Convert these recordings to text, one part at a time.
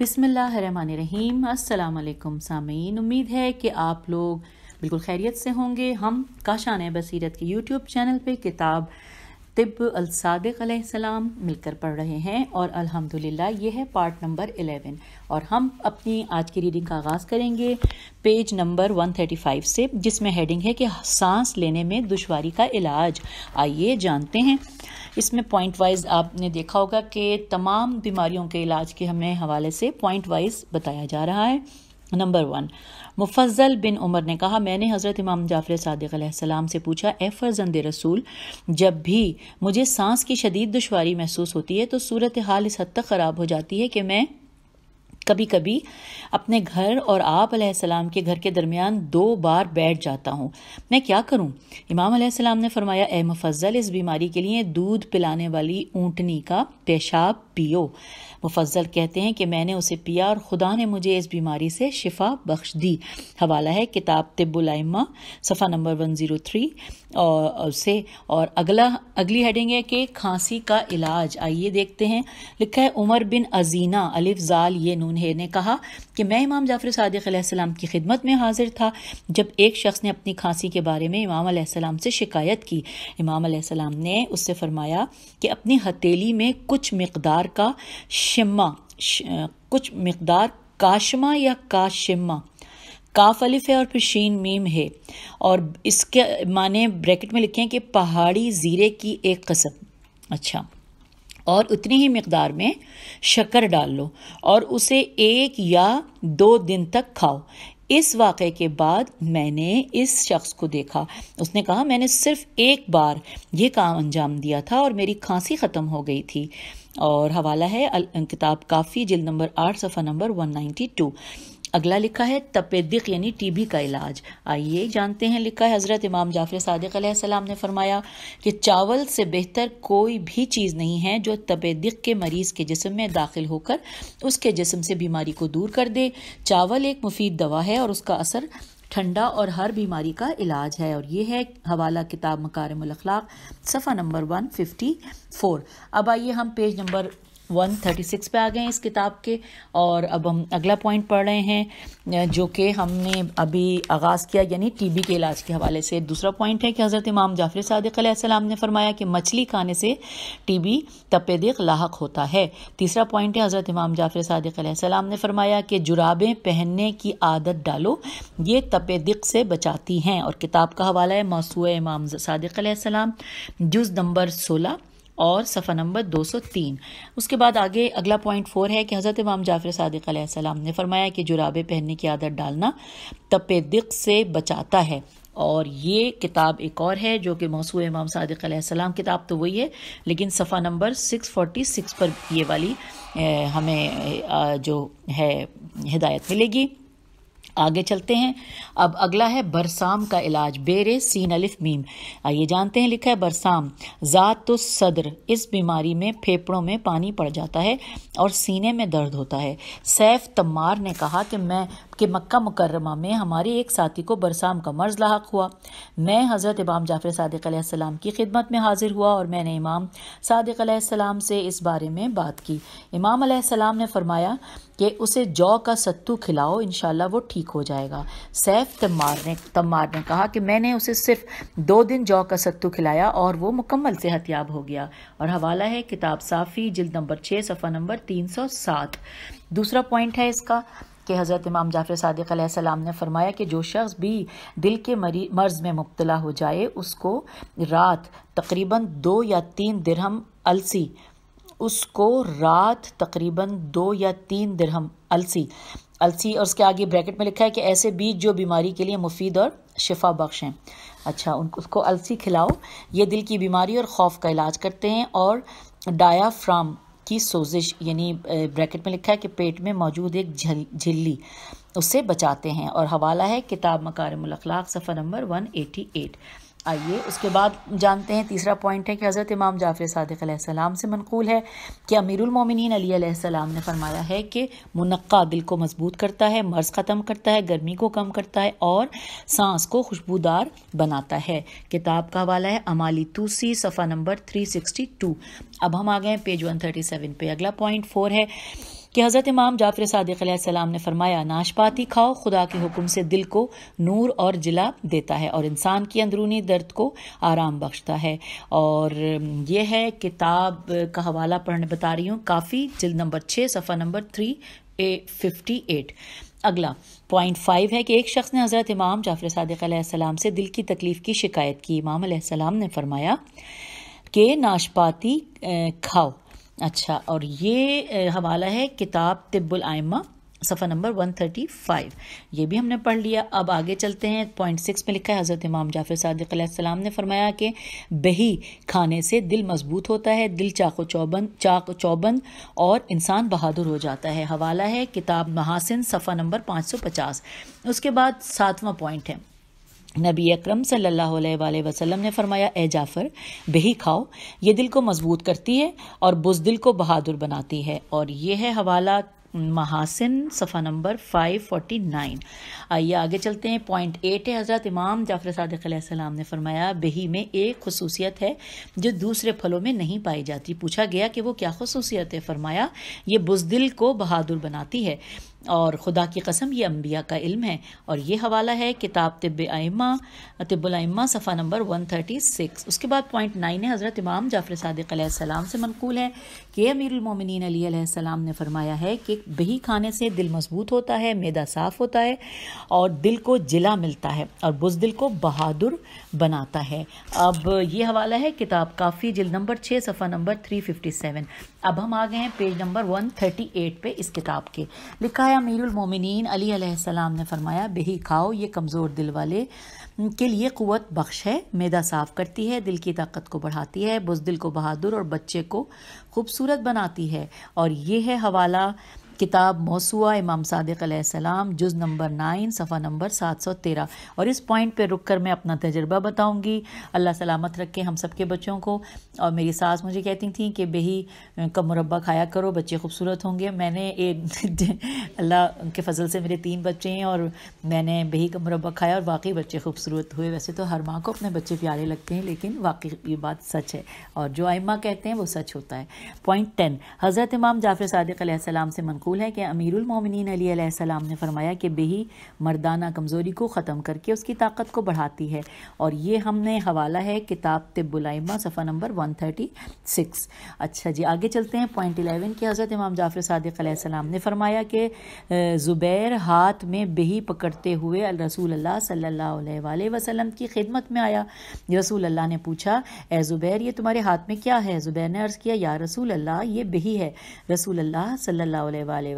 बिसमीम अल्लाम सामीन उम्मीद है कि आप लोग बिल्कुल खैरियत से होंगे हम काशान बसीरत के यूट्यूब चैनल पे किताब तिब अलसादक़म मिलकर पढ़ रहे हैं और अल्हम्दुलिल्लाह ये है पार्ट नंबर एलेवन और हम अपनी आज की रीडिंग का आगाज़ करेंगे page number one thirty five से जिसमें हेडिंग है कि सांस लेने में दुशारी का इलाज आइए जानते हैं इसमें पॉइंट वाइज आपने देखा होगा कि तमाम बीमारियों के इलाज के हमें हवाले से पॉइंट वाइज बताया जा रहा है number one Mufazzal bin Umar ने कहा मैंने हज़रत इमाम जाफ़र सदक़ से पूछा ए फ़र्जंद रसूल जब भी मुझे सांस की शदीद दुशारी महसूस होती है तो सूरत हाल इस हद तक ख़राब हो जाती है कि मैं कभी कभी अपने घर और आप सलाम के घर के दरमियान दो बार बैठ जाता हूँ मैं क्या करूँ इमाम आसमाम ने फरमाया ए मुफजल इस बीमारी के लिए दूध पिलाने वाली ऊँटनी का पेशाब पियो मुफजल कहते हैं कि मैंने उसे पिया और खुदा ने मुझे इस बीमारी से शिफा बख्श दी हवाला है किताब तिब्बुलमा सफ़ा नंबर वन ज़ीरो थ्री और उसे और अगला अगली हेडिंग है कि खांसी का इलाज आइए देखते हैं लिखा है उमर बिन अजीना अलिफ जाल ये नू नूनहेर ने कहा कि मैं इमाम जाफर सदक़म की खिदमत में हाजिर था जब एक शख्स ने अपनी खांसी के बारे में इमाम से शिकायत की इमाम ने उससे फरमाया कि अपनी हथेली में कुछ मकदार का शिमा कुछ मकदार काशमा या काशिमा काफ अलिफ है और फिर शीन मीम है और इसके माने ब्रैकेट में लिखे हैं कि पहाड़ी ज़ीरे की एक कसम अच्छा और उतनी ही मकदार में शक्कर डाल लो और उसे एक या दो दिन तक खाओ इस वाक़े के बाद मैंने इस शख्स को देखा उसने कहा मैंने सिर्फ एक बार ये काम अंजाम दिया था और मेरी खांसी ख़त्म हो गई थी और हवाला है किताब काफ़ी जिल नंबर आठ सफ़ा नंबर वन टू अगला लिखा है तपेदिक यानी टीबी का इलाज आइए जानते हैं लिखा है हज़रत इमाम जाफर सदक सलाम ने फरमाया कि चावल से बेहतर कोई भी चीज़ नहीं है जो तपेदिक के मरीज़ के जिसम में दाखिल होकर उसके जिसम से बीमारी को दूर कर दे चावल एक मुफीद दवा है और उसका असर ठंडा और हर बीमारी का इलाज है और ये है हवाला किताब मकारम सफ़ा नंबर वन फिफ्टी फोर अब आइए हम पेज नंबर 136 पे आ गए हैं इस किताब के और अब हम अगला पॉइंट पढ़ रहे हैं जो कि हमने अभी आगाज़ किया यानी टीबी के इलाज के हवाले से दूसरा पॉइंट है कि हज़रत इमाम जाफर सदक ने फरमाया कि मछली खाने से टीबी तपेदिक लाक होता है तीसरा पॉइंट है हज़रत इमाम जाफर सदक ने फरमाया कि जुराबें पहनने की आदत डालो ये तपेदिक से बचाती हैं और किताब का हवाला है मासू इमाम सदक जुज़ नंबर सोलह और सफ़ा नंबर 203 उसके बाद आगे अगला पॉइंट फोर है कि हज़रत इमाम जाफ़र सदक सलाम ने फरमाया कि जुराबे पहनने की आदत डालना तप दिक से बचाता है और ये किताब एक और है जो कि मौसू इमाम सदक सलाम किताब तो वही है लेकिन सफ़ा नंबर 646 पर ये वाली हमें जो है हिदायत मिलेगी आगे चलते हैं अब अगला है बरसाम का इलाज बेरे सीन अलिफ मीम आइए जानते हैं लिखा है बरसाम ज़ात तो सदर इस बीमारी में फेफड़ों में पानी पड़ जाता है और सीने में दर्द होता है सैफ तमार ने कहा कि मैं कि मक्का मुकर्रमा में हमारे एक साथी को बरसाम का मर्ज लाक हुआ मैं हज़रत इमाम जाफ़र सदक की खिदमत में हाजिर हुआ और मैंने इमाम सदक से इस बारे में बात की इमाम आसमाम ने फरमाया कि उसे जौ का सत्तू खिलाओ इन वो ठीक हो जाएगा सैफ तमार ने तमार ने कहा कि मैंने उसे सिर्फ दो दिन जौ का सत्तू खिलाया और वो मुकम्मल सेहतियाब हो गया और हवाला है किताब साफ़ी जिल्द नंबर छः सफ़ा नंबर तीन सौ सात दूसरा पॉइंट है इसका कि हज़रत इमाम जाफ़र सदक ने फरमाया कि जो शख्स भी दिल के मरी मर्ज़ में मुबतला हो जाए उसको रात तकरीबन दो या तीन दरहम अलसी उसको रात तकरीबन दो या तीन दरहम अलसी अलसी और उसके आगे ब्रैकेट में लिखा है कि ऐसे बीज जो बीमारी के लिए मुफीद और शिफा बख्श हैं अच्छा उनको उसको अलसी खिलाओ ये दिल की बीमारी और खौफ का इलाज करते हैं और डायाफ्राम की सोजिश यानी ब्रैकेट में लिखा है कि पेट में मौजूद एक झिल्ली उससे बचाते हैं और हवाला है किताब मकारम अखलाक सफ़र नंबर वन एटी एट आइए उसके बाद जानते हैं तीसरा पॉइंट है कि हज़रत इमाम जाफिर सदक़ से मनकूल है कि अमीरमिन अलीसम ने फरमाया है कि मुनक्का दिल को मजबूत करता है मर्ज़ ख़त्म करता है गर्मी को कम करता है और सांस को खुशबूदार बनाता है किताब का हवाला है अमाली तूसी सफ़ा नंबर थ्री सिक्सटी टू अब हम आ गए पेज वन थर्टी सेवन पर अगला पॉइंट फोर है कि हज़रत इमाम जाफर सदक ने फरमाया नाशपाती खाओ खुदा के हुक्म से दिल को नूर और जिला देता है और इंसान की अंदरूनी दर्द को आराम बख्शता है और यह है किताब का हवाला पढ़ने बता रही हूँ काफ़ी जिल नंबर छः सफ़ा नंबर थ्री ए फिफ्टी एट अगला पॉइंट फाइव है कि एक शख्स ने हज़रत इमाम जाफर सदक से दिल की तकलीफ़ की शिकायत की इमाम ने फरमाया कि नाशपाती खाओ अच्छा और ये हवाला है किताब तिब्बुल आयमा सफ़ा नंबर 135 ये भी हमने पढ़ लिया अब आगे चलते हैं पॉइंट सिक्स में लिखा है हज़रत इमाम जाफ़िर सदक़्लाम ने फरमाया कि बही खाने से दिल मजबूत होता है दिल चाको चौबंद चाक चौबंद और इंसान बहादुर हो जाता है हवाला है किताब महासिन सफ़ा नंबर 550 उसके बाद सातवां पॉइंट है नबी अक्रम अलैहि वसल्लम ने फरमाया ए जाफ़र बेही खाओ ये दिल को मजबूत करती है और बुजदिल को बहादुर बनाती है और यह है हवाला महासिन सफ़ा नंबर 549 आइए आगे चलते हैं पॉइंट एट है हज़रत इमाम जाफ़र सदक़्याम ने फरमाया बेही में एक खसूसियत है जो दूसरे फलों में नहीं पाई जाती पूछा गया कि वो क्या खसूसियत है फरमाया ये बुजदिल को बहादुर बनाती है और ख़ुदा की कसम ये अम्बिया का इल्म है और ये हवाला है किताब तिब आइमा तिब्बलाइमा सफ़ा नंबर वन थर्टी सिक्स उसके बाद पॉइंट नाइन है हज़रत इमाम जाफ़र सदक़्सम से मनकूल है कि अमीरमिन सलाम ने फरमाया है कि बही खाने से दिल मजबूत होता है मैदा साफ़ होता है और दिल को जिला मिलता है और बुजदिल को बहादुर बनाता है अब ये हवाला है किताब काफ़ी जिल नंबर छः सफ़ा नंबर थ्री फिफ्टी सेवन अब हम आ गए हैं page number one thirty eight पर इस किताब के लिखा अमीरमिन अलीसम ने फरमाया बेही खाओ ये कमज़ोर दिल वाले के लिए क़वत बख्श है मैदा साफ़ करती है दिल की ताकत को बढ़ाती है बुजदिल को बहादुर और बच्चे को खूबसूरत बनाती है और ये है हवाला किताब मौसुआ इमाम सदक सलाम जुज़ नंबर नाइन सफ़ा नंबर सात सौ तेरह और इस पॉइंट पर रुक कर मैं अपना तजर्बा बताऊँगी अल्लाह सलामत रखे हम सब के बच्चों को और मेरी सास मुझे कहती थी कि बेही का मुरबा खाया करो बच्चे खूबसूरत होंगे मैंने अल्लाह के फजल से मेरे तीन बच्चे हैं और मैंने बेही का मुरबा खाया और वाकई बच्चे खूबसूरत हुए वैसे तो हर माँ को अपने बच्चे प्यारे लगते हैं लेकिन वाकई ये बात सच है और जो आइमा कहते हैं वो सच होता है पॉइंट टेन हज़रत इमाम जाफ़िर सदक से मनकू मनकूल है कि अमीर मोमिनीन अलीसम ने फरमाया कि बेही मर्दाना कमज़ोरी को ख़त्म करके उसकी ताकत को बढ़ाती है और ये हमने हवाला है किताब तिब्बुलमा सफ़ा नंबर वन थर्टी सिक्स अच्छा जी आगे चलते हैं पॉइंट एलेवन के हज़रत इमाम जाफ़र सदक ने फरमाया कि ज़ुबैर हाथ में बेही पकड़ते हुए रसूल सल्ला वसलम की खिदमत में आया रसूल अल्लाह ने पूछा ए ज़ुबैर ये तुम्हारे हाथ में क्या है ज़ुबैर ने अर्ज़ किया या रसूल अल्लाह ये बेही है रसूल अल्लाह सल्ला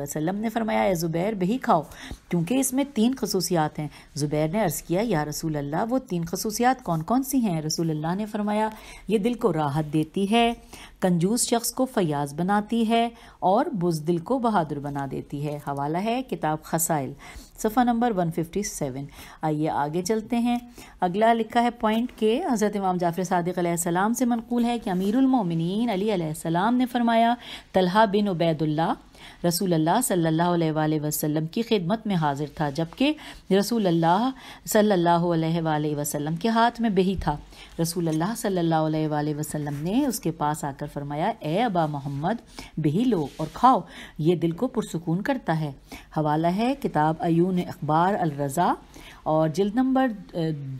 वसल्लम ने फरमाया ए ज़ुबैर भी खाओ क्योंकि इसमें तीन खसूसियात हैं ज़ुबैर ने अर्ज़ किया या रसूल अल्लाह वो तीन खसूसियात कौन कौन सी हैं रसूल अल्लाह ने फरमाया ये दिल को राहत देती है कंजूस शख्स को फयाज बनाती है और बुजदिल को बहादुर बना देती है हवाला है किताब खसाइल सफ़ा नंबर 157 आइए आगे चलते हैं अगला लिखा है पॉइंट के हज़रत इमाम जाफ़र सदक़्सम से मनकूल है कि अमीरमिन अली ने फ़रमाया तलहा बिन उबैदुल्ला रसूल अल्लाह सल्लल्लाहु अलैहि वसल्लम की खिदमत में हाजिर था जबकि रसूल अल्लाह सल्लल्लाहु अलैहि वसल्लम के हाथ में बेही था रसूल अल्लाह सल्लल्लाहु अलैहि वसल्लम ने उसके पास आकर फरमाया ए अबा मोहम्मद बेही लो और खाओ ये दिल को पुरसकून करता है हवाला है किताब अयून अखबार अलरज़ा और जिल्द नंबर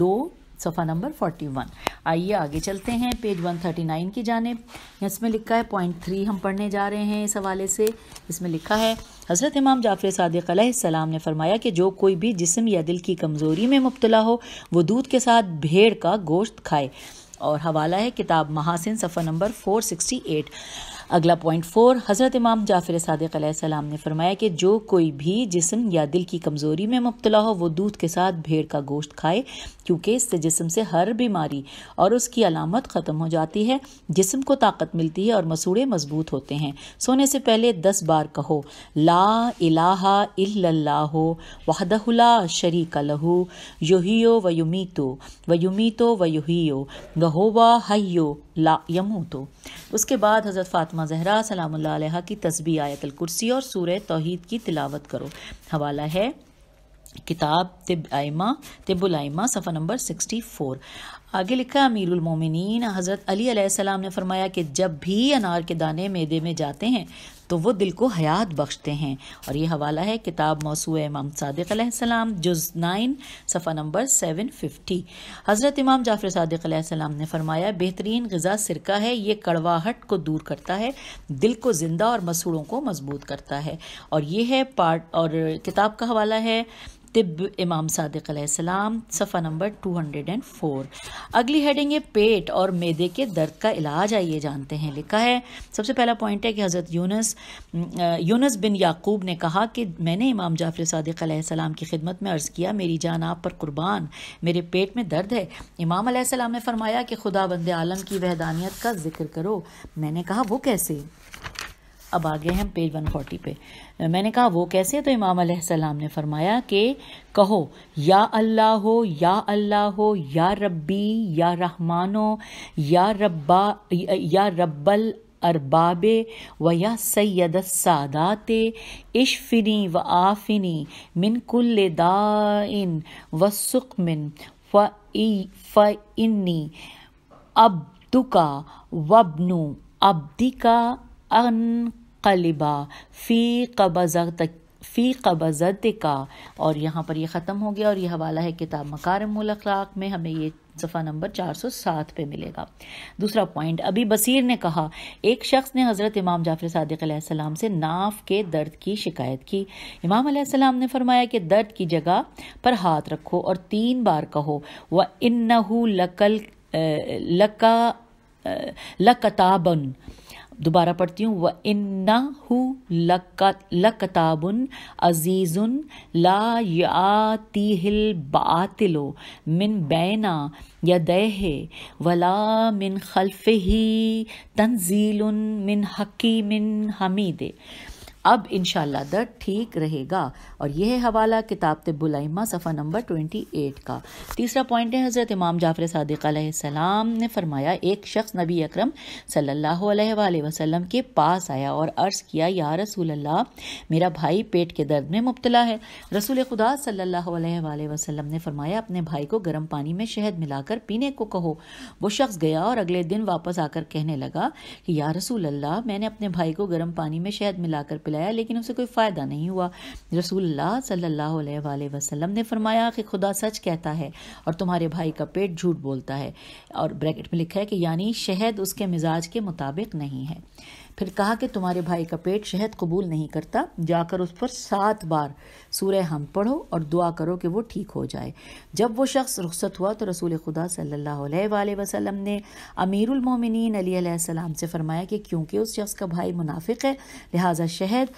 दो सफ़ा नंबर 41 आइए आगे चलते हैं पेज 139 की जानेब इसमें लिखा है पॉइंट थ्री हम पढ़ने जा रहे हैं इस हवाले से इसमें लिखा है हज़रत इमाम जाफ़र सदक ने फरमाया कि जो कोई भी जिसम या दिल की कमज़ोरी में मुबतला हो वह दूध के साथ भेड़ का गोश्त खाए और हवाला है किताब महासिन सफ़ा नंबर फोर सिक्सटी एट अगला पॉइंट फोर हज़रत इमाम जाफिर सदक ने फरमाया कि जो कोई भी जिसम या दिल की कमज़ोरी में मुबतला हो वो दूध के साथ भेड़ का गोश्त खाए क्योंकि इससे जिसम से हर बीमारी और उसकी अलामत ख़त्म हो जाती है जिसम को ताकत मिलती है और मसूड़े मजबूत होते हैं सोने से पहले दस बार कहो ला इलाहा इल्लल्लाह वहदहुला शरीक लहू युहियो व युमीतो व युमीतो व युहियो वहोवा हयो ला तो उसके बाद हज़रत फातमा फातिमा जहरा सलाम की तस्बी आयतल कुर्सी और सूर तोहद की तिलावत करो हवाला है किताब तिब आयमा तिबुल आइमा सफ़ा नंबर सिक्सटी फोर आगे लिखा अमीरमिन हज़रत अली सलाम ने फरमाया कि जब भी अनार के दाने मैदे में जाते हैं तो वो दिल को हयात बख्शते हैं और ये हवाला है किताब मौसू इमाम सलाम जुज़ नाइन सफ़ा नंबर सेवन फिफ्टी हज़रत इमाम जाफ़र सलाम ने फरमाया बेहतरीन गज़ा सिरका है ये कड़वाहट को दूर करता है दिल को ज़िंदा और मसूड़ों को मजबूत करता है और ये है पार्ट और किताब का हवाला है तिब इमाम सादिक सलाम सफ़ा नंबर 204 अगली हेडिंग है पेट और मैदे के दर्द का इलाज आइए जानते हैं लिखा है सबसे पहला पॉइंट है कि हज़रत यूनस यूनस बिन याकूब ने कहा कि मैंने इमाम जाफर सादिक सलाम की खिदमत में अर्ज़ किया मेरी जान आप पर कुर्बान मेरे पेट में दर्द है इमाम सलाम ने फरमाया कि खुदा बंद आलम की वहदानियत का जिक्र करो मैंने कहा वो कैसे अब आ गए हम पेज 140 पे मैंने कहा वो कैसे तो इमाम सलाम ने फरमाया कि कहो या अल्लाह हो या अल्लाह हो या रब्बी या रहमानो या रब्बा या रब्बल अरबाब व या सैद सादात इशफिनी व आफिनी मिन कुल दाइन व सुकमिन फ़न्नी अब दुका वबनु अब्दिका अन कलिबा फ़ी कबज फ़ी कबज़त का और यहाँ पर यह ख़त्म हो गया और यह हवाला है किताब मकारमुल में हमें ये सफ़ा नंबर 407 पे मिलेगा दूसरा पॉइंट अभी बसीर ने कहा एक शख्स ने हज़रत इमाम जाफ़र सदक़ाम से नाफ के दर्द की शिकायत की इमाम आसमाम ने फरमाया कि दर्द की जगह पर हाथ रखो और तीन बार कहो व इन्नहू लकल लका लकताबन दोबारा पढ़ती हूँ व इन्ना लकताबन अजीज़ुन ला यातिहिल बातिलो मिन बैना या दहे वला मिन खलफ ही तंजील मिन हकी मिन हमीदे अब इन दर्द ठीक रहेगा और यह है हवाला किताब तबुलमा सफ़ा नंबर ट्वेंटी एट का तीसरा पॉइंट है हज़रत इमाम जाफ़र सदक सलाम ने फरमाया एक शख्स नबी अक्रम सल्ला अलैहि के पास आया और अर्ज़ किया या रसूल अल्लाह मेरा भाई पेट के दर्द में मुबतला है रसूल खुदा सल्ला वसलम ने फरमाया अपने भाई को गर्म पानी में शहद मिलाकर पीने को कहो वो शख्स गया और अगले दिन वापस आकर कहने लगा कि या रसूल अल्लाह मैंने अपने भाई को गर्म पानी में शहद मिलाकर पिलाया लेकिन उसे कोई फ़ायदा नहीं हुआ रसूल सल्ला वसलम ने फरमाया कि खुदा सच कहता है और तुम्हारे भाई का पेट झूठ बोलता है और ब्रैकेट में लिखा है कि यानी शहद उसके मिजाज के मुताबिक नहीं है फिर कहा कि तुम्हारे भाई का पेट शहद कबूल नहीं करता जाकर उस पर सात बार सूर्य हम पढ़ो और दुआ करो कि वो ठीक हो जाए जब वो शख्स रुख्सत हुआ तो रसूल खुदा सल्ला वसलम ने अमीरमिन मोमिनीन से फरमाया कि क्योंकि उस शख्स का भाई मुनाफिक है लिहाजा शहद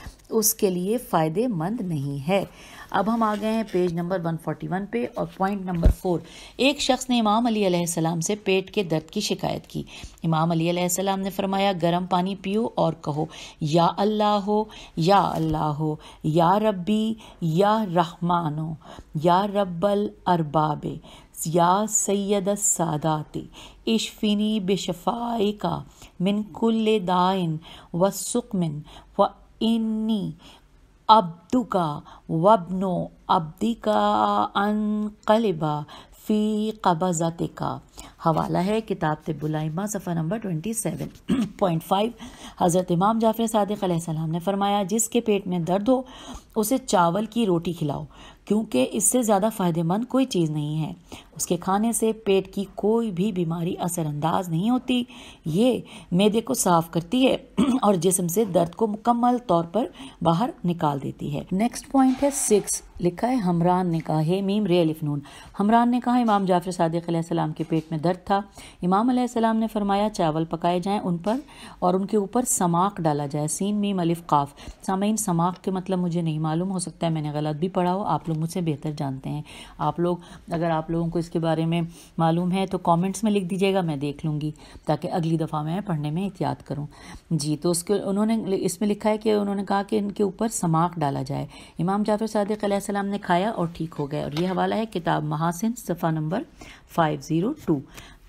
उसके लिए फ़ायदेमंद नहीं है अब हम आ गए हैं पेज नंबर 141 पे और पॉइंट नंबर फोर एक शख्स ने इमाम अली अलैहिस्सलाम से पेट के दर्द की शिकायत की इमाम अली अलैहिस्सलाम ने फरमाया गर्म पानी पियो और कहो या अल्लाह हो या अल्लाह हो या रब्बी या रहमानो या रब्बल अरबाबे या सैद सादाते इशफिनी बेशफाई का मिनकुल्ले दाइन व सुकमिन व इन्नी अब्दुका वबनो अब्दिका अनकलिबा फ़ी कबाजात हवाला है किताब तिब्बुलाइमा सफ़र number twenty seven point five हज़रत इमाम जाफ़र सदक ने फरमाया जिसके पेट में दर्द हो उसे चावल की रोटी खिलाओ क्योंकि इससे ज़्यादा फ़ायदेमंद कोई चीज़ नहीं है उसके खाने से पेट की कोई भी बीमारी असरअंदाज नहीं होती ये मैदे को साफ करती है और जिसम से दर्द को मुकम्मल तौर पर बाहर निकाल देती है नेक्स्ट पॉइंट है सिक्स लिखा है हमरान ने कहा है मीम रे अलिफनून हमरान ने कहा इमाम जाफर सदक के पेट में दर्द था इमाम सलाम ने फरमाया चावल पकाए जाएं उन पर और उनके ऊपर समाक डाला जाए सीन मीम अलिफ काफ सामीन समाक के मतलब मुझे नहीं मालूम हो सकता है मैंने गलत भी पढ़ा हो आप लोग मुझसे बेहतर जानते हैं आप लोग अगर आप लोगों को इसके बारे में मालूम है तो कमेंट्स में लिख दीजिएगा मैं देख लूँगी ताकि अगली दफ़ा मैं पढ़ने में एहतियात करूँ जी तो उसके उन्होंने इसमें लिखा है कि उन्होंने कहा कि इनके ऊपर समाक डाला जाए इमाम जाफर सदक सलाम ने खाया और ठीक हो गए और ये हवाला है किताब महासिन सफ़ा नंबर फाइव ज़ीरो टू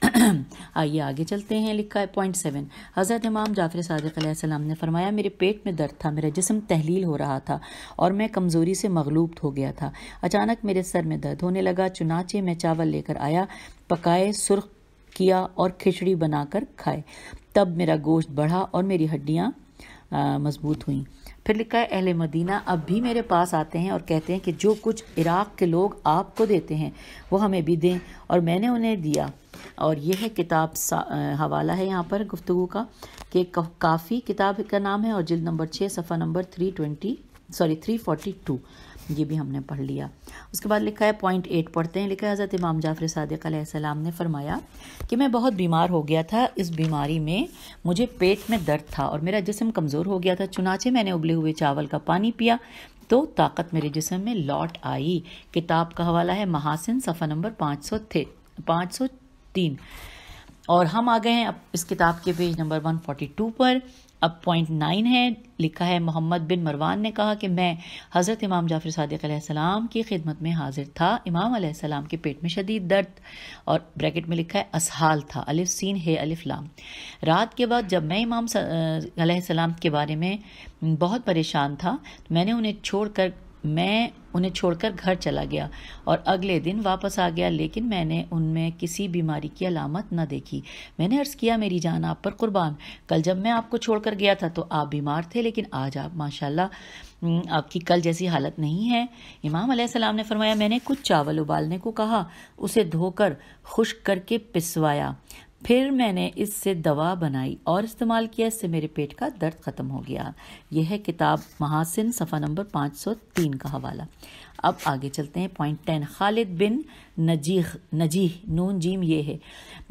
आइए आगे चलते हैं लिखा है पॉइंट सेवन हज़रत इमाम जाफर सदक़म ने फरमाया मेरे पेट में दर्द था मेरा जिसम तहलील हो रहा था और मैं कमज़ोरी से मगलूब हो गया था अचानक मेरे सर में दर्द होने लगा चुनाचे मैं चावल लेकर आया पकाए सुर्ख किया और खिचड़ी बनाकर खाए तब मेरा गोश्त बढ़ा और मेरी हड्डियाँ मजबूत हुई फिर लिखा है अहल मदीना अब भी मेरे पास आते हैं और कहते हैं कि जो कुछ इराक़ के लोग आपको देते हैं वो हमें भी दें और मैंने उन्हें दिया और यह है किताब हवाला है यहाँ पर गुफ्तु का कि काफ़ी किताब का नाम है और जिल्द नंबर छः सफ़ा number three twenty sorry three forty two ये भी हमने पढ़ लिया उसके बाद लिखा है पॉइंट एट पढ़ते हैं लिखा है हज़रत इमाम जाफ़र सदक ने फरमाया कि मैं बहुत बीमार हो गया था इस बीमारी में मुझे पेट में दर्द था और मेरा जिसम कमज़ोर हो गया था चुनाचे मैंने उबले हुए चावल का पानी पिया तो ताकत मेरे जिसम में लौट आई किताब का हवाला है महासिन सफ़ा नंबर पाँच सौ थे पाँच सौ तीन और हम आ गए हैं अब इस किताब के page number one forty two पर अब पॉइंट नाइन है लिखा है मोहम्मद बिन मरवान ने कहा कि मैं हज़रत इमाम जाफ़र सदक़्सलाम की खिदमत में हाजिर था इमाम सलाम के पेट में शदीद दर्द और ब्रैकेट में लिखा है असहाल था अलिफ सीन है अलिफ लाम रात के बाद जब मैं इमाम सलाम के बारे में बहुत परेशान था तो मैंने उन्हें छोड़कर मैं उन्हें छोड़कर घर चला गया और अगले दिन वापस आ गया लेकिन मैंने उनमें किसी बीमारी की अलामत न देखी मैंने अर्ज़ किया मेरी जान आप पर कुर्बान कल जब मैं आपको छोड़कर गया था तो आप बीमार थे लेकिन आज आप माशाल्लाह आपकी कल जैसी हालत नहीं है इमाम सलाम ने फरमाया मैंने कुछ चावल उबालने को कहा उसे धोकर खुश्क करके पिसवाया फिर मैंने इससे दवा बनाई और इस्तेमाल किया इससे मेरे पेट का दर्द ख़त्म हो गया यह है किताब महासिन सफ़ा नंबर 503 का हवाला अब आगे चलते हैं point ten Khalid bin Najih Najih नून जीम ये है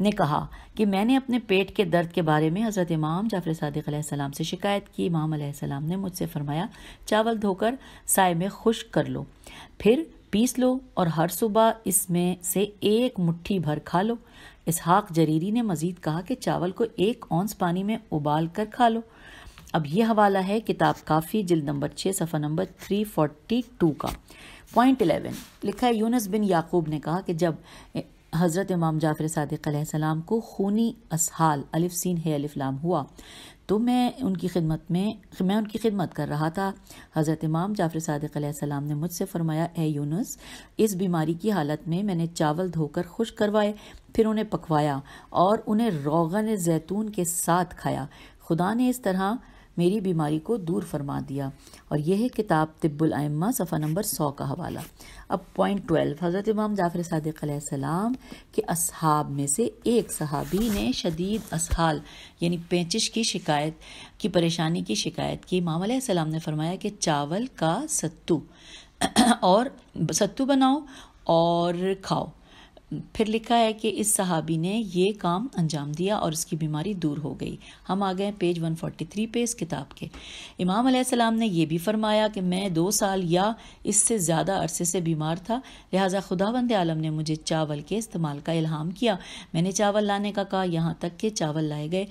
ने कहा कि मैंने अपने पेट के दर्द के बारे में हज़रत इमाम जाफर सदक़्सम से शिकायत की इमाम ने मुझसे फरमाया चावल धोकर साय में खुश्क कर लो फिर पीस लो और हर सुबह इसमें से एक मुट्ठी भर खा लो इसहाक जरीरी ने मजीद कहा कि चावल को एक औंस पानी में उबाल कर खा लो अब यह हवाला है किताब काफ़ी जिल्द नंबर छः सफ़ा नंबर थ्री फोर्टी टू का पॉइंट एलेवन लिखा है यूनस बिन याकूब ने कहा कि जब हज़रत इमाम जाफ़र सदक को खूनी असहाल अलिफ सीन है अलिफ लाम हुआ तो मैं उनकी खिदमत में मैं उनकी खिदमत कर रहा था हज़रत इमाम जाफ़र सदक़ाम ने मुझसे फ़रमाया ए यूनुस इस बीमारी की हालत में मैंने चावल धोकर खुश करवाए फिर उन्हें पकवाया और उन्हें रोगन जैतून के साथ खाया खुदा ने इस तरह मेरी बीमारी को दूर फरमा दिया और यह है किताब तिब्बुलमा सफ़ा नंबर सौ का हवाला अब पॉइंट ट्वेल्व हज़रत इमाम जाफ़र सदक़्सम के असहाब में से एक सहाबी ने शदीद असहाल यानी पेचिश की शिकायत की परेशानी की शिकायत की इमाम सलाम ने फरमाया कि चावल का सत्तू और सत्तू बनाओ और खाओ फिर लिखा है कि इस सहाबी ने ये काम अंजाम दिया और उसकी बीमारी दूर हो गई हम आ गए पेज 143 पे इस किताब के इमाम सलाम ने यह भी फरमाया कि मैं दो साल या इससे ज़्यादा अरसे से बीमार था लिहाजा खुदाबंद आलम ने मुझे चावल के इस्तेमाल का इल्हाम किया मैंने चावल लाने का कहा यहाँ तक के चावल लाए गए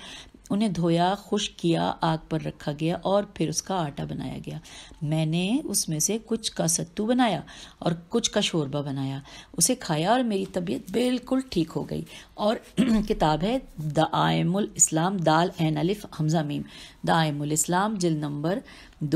उन्हें धोया खुश किया आग पर रखा गया और फिर उसका आटा बनाया गया मैंने उसमें से कुछ का सत्तू बनाया और कुछ का शोरबा बनाया उसे खाया और मेरी तबीयत बिल्कुल ठीक हो गई और किताब है द आयमुल इस्लाम दाल एन अलिफ हमजा मीम द आयमुल इस्लाम जिल नंबर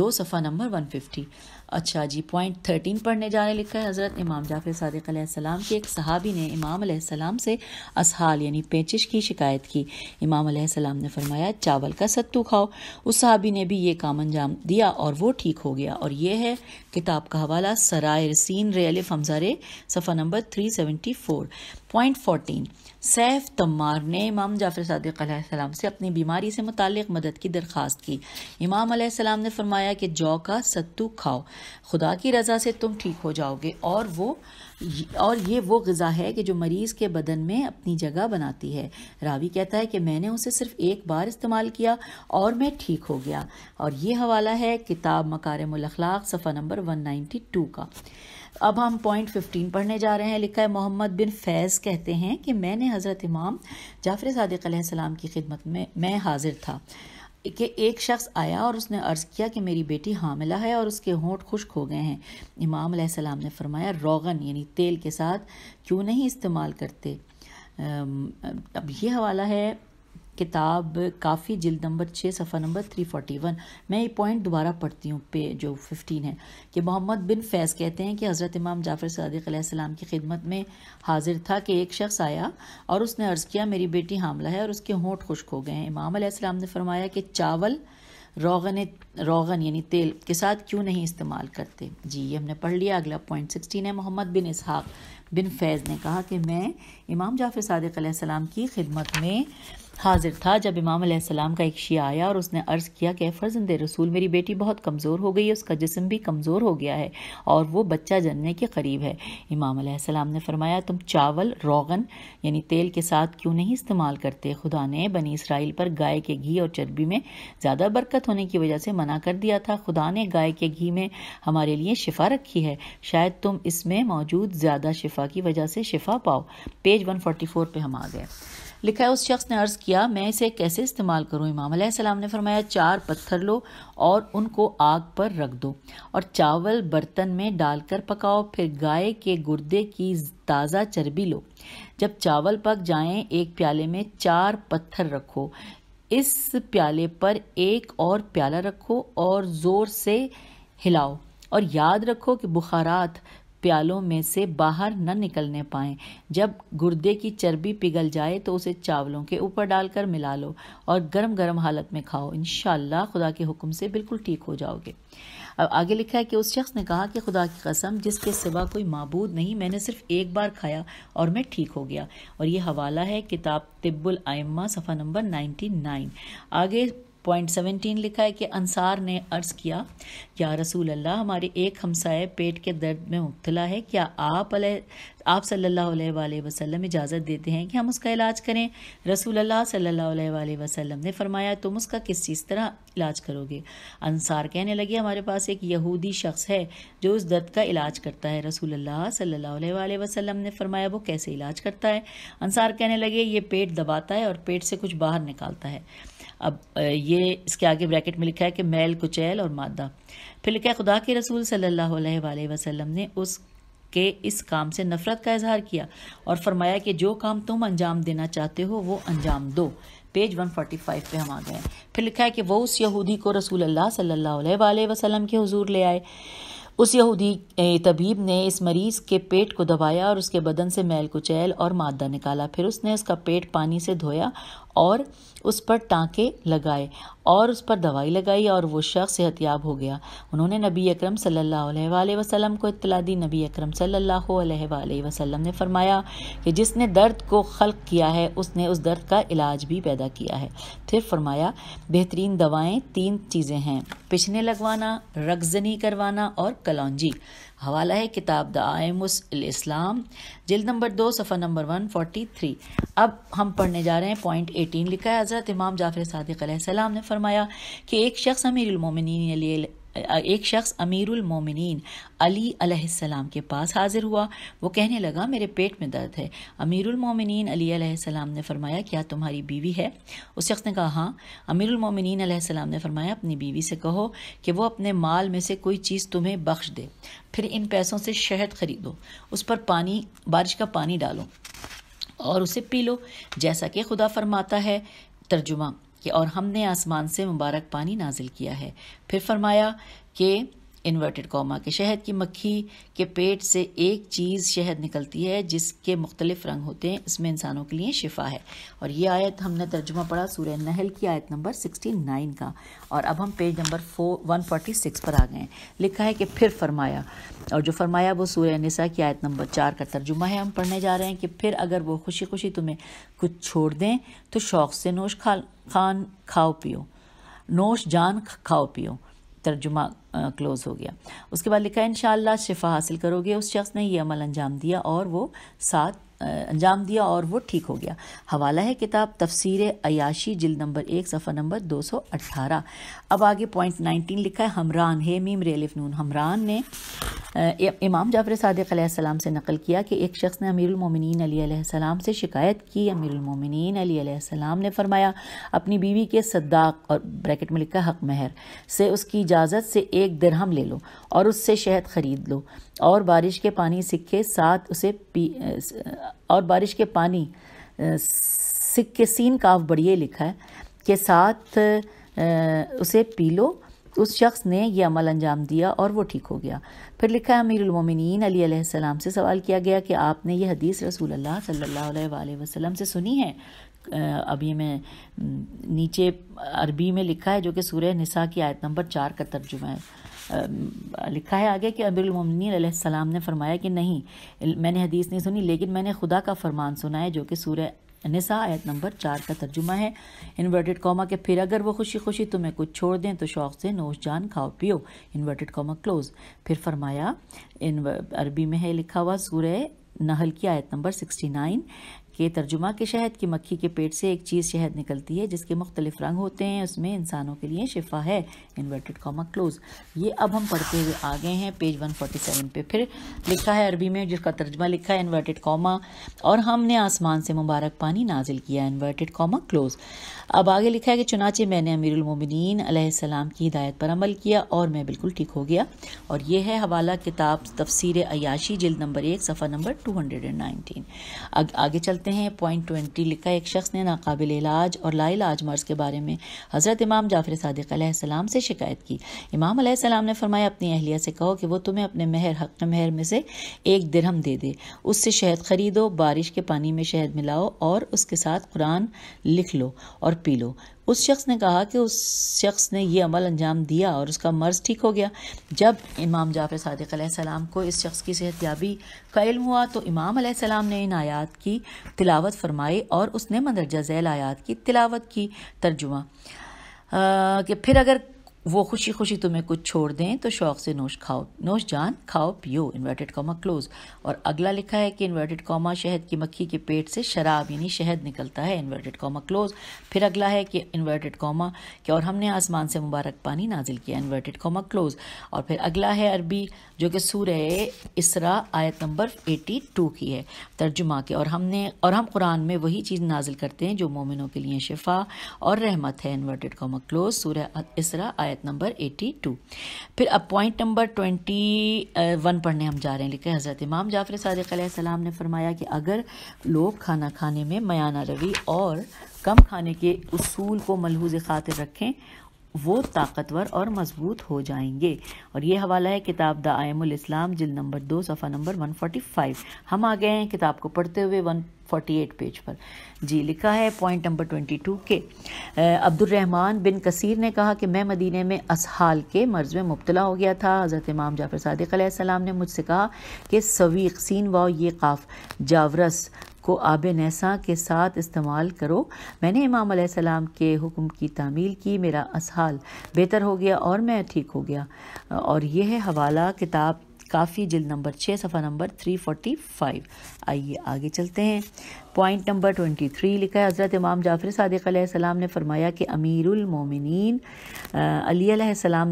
दो सफ़ा नंबर वन फिफ्टी अच्छा जी पॉइंट थर्टीन पढ़ने जाने लिखा है हज़रत इमाम जाफ़िर सदक के एक सहाबी ने इमाम सलाम से असहाल यानी पेचिश की शिकायत की इमाम सलाम ने फरमाया चावल का सत्तू खाओ उस सहाबी ने भी ये काम अंजाम दिया और वो ठीक हो गया और ये है किताब का हवाला सरायर सीन रेलफ हमजारे सफ़ा number three seventy four point fourteen Saif Tammar ने इमाम जाफ़िर सदक से अपनी बीमारी से मुतल मदद की दरख्वास्त की इमाम सलाम ने फरमाया कि जौ का सत्तू खाओ खुदा की रज़ा से तुम ठीक हो जाओगे और वो और ये वो गज़ा है कि जो मरीज़ के बदन में अपनी जगह बनाती है रावी कहता है कि मैंने उसे सिर्फ एक बार इस्तेमाल किया और मैं ठीक हो गया और ये हवाला है किताब मकार मकारमलाक सफ़ा नंबर वन टू का अब हम पॉइंट फिफ्टीन पढ़ने जा रहे हैं लिखा है मोहम्मद बिन फैज़ कहते हैं कि मैंने हज़रत इमाम जाफ़र सदक सलाम की खिदमत में मैं हाज़िर था कि एक शख्स आया और उसने अर्ज़ किया कि मेरी बेटी हामिला है और उसके होंठ खुश्क हो गए हैं इमाम सलाम ने फरमाया रोगन यानी तेल के साथ क्यों नहीं इस्तेमाल करते अब ये हवाला है किताब काफ़ी जिल्द नंबर छः सफ़ा नंबर थ्री फोर्टी वन मैं ये पॉइंट दोबारा पढ़ती हूँ पे जो फिफ्टीन है कि मोहम्मद बिन फैज़ कहते हैं कि हज़रत इमाम जाफ़र सदक़्सम की खिदमत में हाजिर था कि एक शख्स आया और उसने अर्ज़ किया मेरी बेटी हामला है और उसके होंठ खुश्क हो गए हैं इमाम ने फरमाया कि चावल रोगन रोगन यानी तेल के साथ क्यों नहीं इस्तेमाल करते जी ये हमने पढ़ लिया अगला पॉइंट सिक्सटीन है मोहम्मद बिन इसहाक बिन फैज़ ने कहा कि मैं इमाम जाफ़र सदक़्सम की खिदमत में हाजिर था जब इमाम का एक शिया आया और उसने अर्ज़ किया कि फ़र्जंद रसूल मेरी बेटी बहुत कमज़ोर हो गई है उसका जिसम भी कमज़ोर हो गया है और वो बच्चा जनने के करीब है इमाम सलाम ने फरमाया तुम चावल रोगन यानी तेल के साथ क्यों नहीं इस्तेमाल करते खुदा ने बनी इसराइल पर गाय के घी और चर्बी में ज़्यादा बरकत होने की वजह से मना कर दिया था खुदा ने गाय के घी में हमारे लिए शिफा रखी है शायद तुम इसमें मौजूद ज़्यादा शिफा की वजह से शिफा पाओ पेज फोर पे हम आ गए लिखा है उस शख्स ने अर्ज़ किया मैं इसे कैसे इस्तेमाल करूँ इमाम सलाम ने फरमाया चार पत्थर लो और उनको आग पर रख दो और चावल बर्तन में डालकर पकाओ फिर गाय के गुर्दे की ताज़ा चर्बी लो जब चावल पक जाएं एक प्याले में चार पत्थर रखो इस प्याले पर एक और प्याला रखो और ज़ोर से हिलाओ और याद रखो कि बुखारात प्यालों में से बाहर न निकलने पाए जब गुर्दे की चर्बी पिघल जाए तो उसे चावलों के ऊपर डालकर मिला लो और गर्म गर्म हालत में खाओ इन खुदा के हुक्म से बिल्कुल ठीक हो जाओगे अब आगे लिखा है कि उस शख्स ने कहा कि खुदा की कसम जिसके सिवा कोई मबूद नहीं मैंने सिर्फ एक बार खाया और मैं ठीक हो गया और ये हवाला है किताब तिब्बुल आयमा सफ़ा नंबर नाइन आगे पॉइंट सेवनटीन लिखा है कि अंसार ने अर्ज़ किया या रसूल अल्लाह हमारे एक हमसाए पेट के दर्द में मुबतला है क्या आप आप सल्लल्लाहु अलैहि वसल्लम इजाज़त देते हैं कि हम उसका इलाज करें रसूल अल्लाह सल्लल्लाहु अलैहि वसल्लम ने फरमाया तुम उसका किस चीज़ तरह इलाज करोगे अंसार कहने लगे हमारे पास एक यहूदी शख्स है जो उस दर्द का इलाज करता है रसूल अल्लाह सल्लल्लाहु अलैहि वसल्लम ने फरमाया वो कैसे इलाज करता है अंसार कहने लगे ये पेट दबाता है और पेट से कुछ बाहर निकालता है अब ये इसके आगे ब्रैकेट में लिखा है कि मैल कुचैल और मादा फिर लिखा है खुदा के रसूल सल्लल्लाहु अलैहि वसल्लम ने उस के इस काम से नफरत का इजहार किया और फरमाया कि जो काम तुम अंजाम देना चाहते हो वो अंजाम दो पेज 145 पे हम आ गए फिर लिखा है कि वो उस यहूदी को रसूल अल्लाह सल्लल्लाहु अलैहि वसल्लम के हुजूर ले आए उस यहूदी तबीब ने इस मरीज़ के पेट को दबाया और उसके बदन से मैल कुचैल और मादा निकाला फिर उसने उसका पेट पानी से धोया और उस पर टाँके लगाए और उस पर दवाई लगाई और वो शख्स सेहतियाब हो गया उन्होंने नबी अक्रम सल्ला वसलम को इतला दी नबी अक्रम सल्ला वसलम ने फरमाया कि जिसने दर्द को खल्क किया है उसने उस दर्द का इलाज भी पैदा किया है फिर फरमाया बेहतरीन दवाएं तीन चीज़ें हैं पिछने लगवाना रगजनी करवाना और कलौजी हवाला है किताब द आयमस इस्लाम जिल नंबर दो सफ़ा नंबर वन फोटी थ्री अब हम पढ़ने जा रहे हैं पॉइंट एटीन लिखा है हज़रत इमाम जाफर सदक ने फरमाया कि एक शख्स अमीरमिन एक शख्स अमीरुल मोमिनीन अली अलैहिस्सलाम के पास हाजिर हुआ वो कहने लगा मेरे पेट में दर्द है अमीरुल मोमिनीन अली अलैहिस्सलाम ने फरमाया क्या तुम्हारी बीवी है उस शख्स ने कहा हाँ अमीरुल मोमिनीन अलैहिस्सलाम ने फरमाया अपनी बीवी से कहो कि वो अपने माल में से कोई चीज़ तुम्हें बख्श दे फिर इन पैसों से शहद खरीदो उस पर पानी बारिश का पानी डालो और उसे पी लो जैसा कि खुदा फरमाता है तर्जुमा कि और हमने आसमान से मुबारक पानी नाजिल किया है फिर फरमाया कि इन्वर्टेड कॉमा के शहद की मक्खी के पेट से एक चीज़ शहद निकलती है जिसके मुख्तलिफ रंग होते हैं इसमें इंसानों के लिए शिफा है और ये आयत हमने तर्जुमा पढ़ा सूर्य नहल की आयत नंबर सिक्सटी नाइन का और अब हम page number four one forty six पर आ गए हैं लिखा है कि फिर फरमाया और जो फरमाया वो सूर्य नसा की आयत नंबर चार का तर्जुमा है हम पढ़ने जा रहे हैं कि फिर अगर वो खुशी खुशी तुम्हें कुछ छोड़ दें तो शौक़ से नोश खा खान खाओ पियो नोश जान खाओ पियो तर्जुमा क्लोज़ हो गया उसके बाद लिखा इन शिफ़ा हासिल करोगे उस शख्स ने यह अमल अंजाम दिया और वो सात अंजाम दिया और वो ठीक हो गया हवाला है किताब तफसीर अयाशी जिल नंबर एक सफ़ा नंबर 218 अब आगे पॉइंट 19 लिखा है हमरान है मीम रेलिफ नून हमरान ने इमाम जाफर सदक़म से नकल किया कि एक शख्स ने अमीरमिन अलीसम से शिकायत की अमीरमिन अलीसम ने फरमाया अपनी बीवी के सद्दाक और ब्रैकेट में लिखा हक महर से उसकी इजाज़त से एक दरहम ले लो और उससे शहद ख़रीद लो और बारिश के पानी सिक्के साथ उसे पी और बारिश के पानी सिक के सीन काव बढ़िए लिखा है के साथ उसे पी लो उस शख्स ने यह अमल अंजाम दिया और वो ठीक हो गया फिर लिखा है अमीरमिन अली सलाम से सवाल किया गया कि आपने यह हदीस रसूल अल्लाह सल्लल्लाहु अलैहि वसल्लम से सुनी है अभी मैं नीचे अरबी में लिखा है जो कि सूर्य निसा की आयत नंबर चार का तर्जुमा है लिखा है आगे कि अबीमिन सलाम ने फरमाया कि नहीं मैंने हदीस नहीं सुनी लेकिन मैंने खुदा का फरमान सुना है जो कि सूर्य निसा आयत नंबर चार का तर्जुमा है इन्वर्टेड कॉमा के फिर अगर वो खुशी खुशी तुम्हें कुछ छोड़ दें तो शौक़ से नोश जान खाओ पियो इन्वर्टेड कॉमा क्लोज फिर फरमाया अरबी में है लिखा हुआ सूर्य नहल की आयत नंबर सिक्सटी नाइन कि तर्जुमा के शहद की मक्खी के पेट से एक चीज़ शहद निकलती है जिसके मुख्तलिफ रंग होते हैं उसमें इंसानों के लिए शिफा है इन्वर्टेड कॉमा क्लोज ये अब हम पढ़ते हुए आ गए हैं पेज वन फोर्टी सेवन पे फिर लिखा है अरबी में जिसका तर्जुमा लिखा है इन्वर्टेड कॉमा और हमने आसमान से मुबारक पानी नाजिल किया इन्वर्टेड कॉमा क्लोज अब आगे लिखा है कि चुनाचे मैंने अमीरमिन सलाम की हिदायत पर अमल किया और मैं बिल्कुल ठीक हो गया और यह है हवाला किताब तफसीर अयाशी जिल्द नंबर एक सफ़ा number two hundred and nineteen आगे चलते कहते हैं पॉइंट ट्वेंटी लिखा एक शख्स ने नाकबिल इलाज और लाइलाज मर्ज के बारे में हज़रत इमाम जाफर सदक़ से शिकायत की इमाम सलाम ने फरमाया अपनी अहलिया से कहो कि वो तुम्हें अपने महर हक महर में से एक दरहम दे दे उससे शहद खरीदो बारिश के पानी में शहद मिलाओ और उसके साथ कुरान लिख लो और पी लो उस शख्स ने कहा कि उस शख्स ने यह अमल अंजाम दिया और उसका मर्ज़ ठीक हो गया जब इमाम जाफ़र सदक को इस शख्स की सेहत याबी का इल्म हुआ तो इमाम आसमाम ने इन आयात की तिलावत फरमाई और उसने मंदरजा झैल आयात की तिलावत की तर्जुमा कि फिर अगर वो खुशी खुशी तुम्हें कुछ छोड़ दें तो शौक से नोश खाओ नोश जान खाओ पियो इन्वर्टेड कॉमा क्लोज और अगला लिखा है कि इन्वर्टेड कॉमा शहद की मक्खी के पेट से शराब यानी शहद निकलता है इन्वर्टेड कॉमा क्लोज फिर अगला है कि इन्वर्टेड कॉमा कि और हमने आसमान से मुबारक पानी नाजिल किया इन्वर्टेड कॉमा क्लोज और फिर अगला है अरबी जो कि सूर्य इसरा आयत नंबर एटी टू की है तर्जुमा के और हमने और हम कुरान में वही चीज़ नाजिल करते हैं जो मोमिनों के लिए शिफा और रहमत है इन्वर्टेड कॉमा क्लोज सूर्य इसरा आयत आयत नंबर 82 फिर अब पॉइंट नंबर 21 पढ़ने हम जा रहे हैं लिखे हज़रत इमाम जाफ़र सदक सलाम ने फरमाया कि अगर लोग खाना खाने में मयाना रवि और कम खाने के उसूल को मलहूज ख़ातिर रखें वो ताकतवर और मजबूत हो जाएंगे और ये हवाला है किताब द आयमुल इस्लाम जिल नंबर दो सफ़ा नंबर 145 हम आ गए हैं किताब को पढ़ते हुए 148 पेज पर जी लिखा है पॉइंट नंबर 22 के अब्दुलरहमान बिन कसीर ने कहा कि मैं मदीने में असहाल के मर्ज़ में मुबतला हो गया था हज़रत इमाम जाफ़र सदक ने मुझसे कहा कि सवीक सीन वाओ ये काफ जावरस को आब नसा के साथ इस्तेमाल करो मैंने इमाम सलाम के हुक्म की तामील की मेरा असहाल बेहतर हो गया और मैं ठीक हो गया और यह है हवाला किताब काफ़ी जिल नंबर छः सफ़ा नंबर थ्री फोटी फाइव आइए आगे चलते हैं पॉइंट नंबर ट्वेंटी थ्री लिखा है हज़रत इमाम जाफ़र सदक़म ने फरमाया कि अमीरमिन अली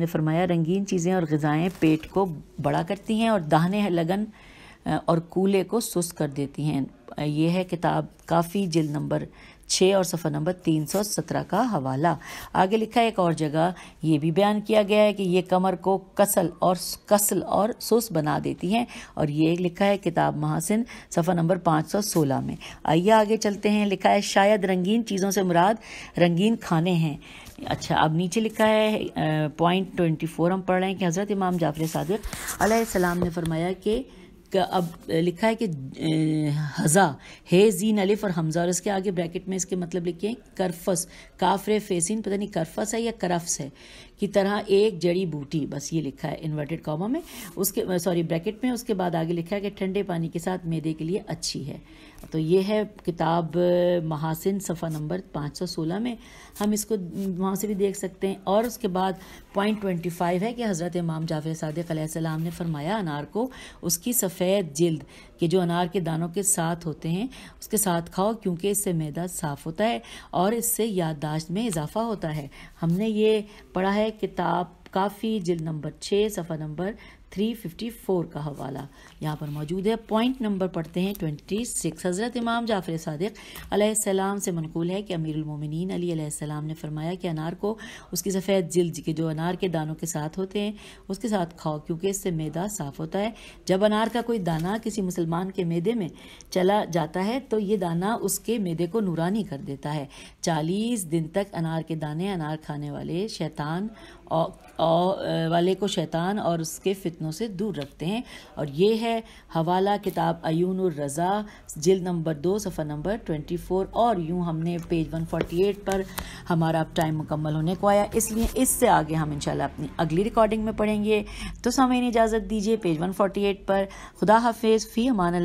ने फरमाया रंगीन चीज़ें और गज़ाएँ पेट को बड़ा करती हैं और दाहने लगन और कूले को सुस्त कर देती हैं ये है किताब काफ़ी जिल नंबर छः और सफ़र नंबर तीन सौ सत्रह का हवाला आगे लिखा है एक और जगह ये भी बयान किया गया है कि ये कमर को कसल और कसल और सुस बना देती हैं और ये लिखा है किताब महासिन सफर नंबर पाँच सौ सोलह में आइए आगे चलते हैं लिखा है शायद रंगीन चीज़ों से मुराद रंगीन खाने हैं अच्छा अब नीचे लिखा है पॉइंट ट्वेंटी फोर हम पढ़ रहे हैं कि हज़रत इमाम जाफर सदक ने फरमाया कि अब लिखा है कि हज़ा हे जीन अलिफ और हमजा और इसके आगे ब्रैकेट में इसके मतलब लिखे हैं करफस काफरे फेसिन पता नहीं करफस है या करफ्स है की तरह एक जड़ी बूटी बस ये लिखा है इन्वर्टेड कॉमा में उसके सॉरी ब्रैकेट में उसके बाद आगे लिखा है कि ठंडे पानी के साथ मैदे के लिए अच्छी है तो ये है किताब महासिन सफ़ा नंबर 516 में हम इसको वहाँ से भी देख सकते हैं और उसके बाद पॉइंट ट्वेंटी फाइव है कि हज़रत इमाम जाफर सदक सलाम ने फरमाया अनार को उसकी सफ़ेद जल्द कि जो अनार के दानों के साथ होते हैं उसके साथ खाओ क्योंकि इससे मैदा साफ़ होता है और इससे याददाश्त में इजाफा होता है हमने ये पढ़ा है किताब काफ़ी जल्द नंबर छः सफ़ा नंबर 354 का हवाला यहाँ पर मौजूद है पॉइंट नंबर पढ़ते हैं 26 हज़रत इमाम जाफ़र सदक से मनकूल है कि अमीरमिन उमोमिन ने फरमाया कि अनार को उसकी सफ़ेद जिल्द के जो अनार के दानों के साथ होते हैं उसके साथ खाओ क्योंकि इससे मैदा साफ़ होता है जब अनार का कोई दाना किसी मुसलमान के मैदे में चला जाता है तो ये दाना उसके मैदे को नूरानी कर देता है चालीस दिन तक अनार के दाने अनार खाने वाले शैतान और, और वाले को शैतान और उसके फितनों से दूर रखते हैं और ये है हवाला किताब अयून रज़ा जिल नंबर दो सफ़र नंबर ट्वेंटी फ़ोर और यूँ हमने पेज वन फोर्टी एट पर हमारा अब टाइम मुकम्मल होने को आया इसलिए इससे आगे हम इंशाल्लाह अपनी अगली रिकॉर्डिंग में पढ़ेंगे तो समय इजाज़त दीजिए पेज वन फोर्टी एट पर खुदा हाफिज़ फ़ी अमान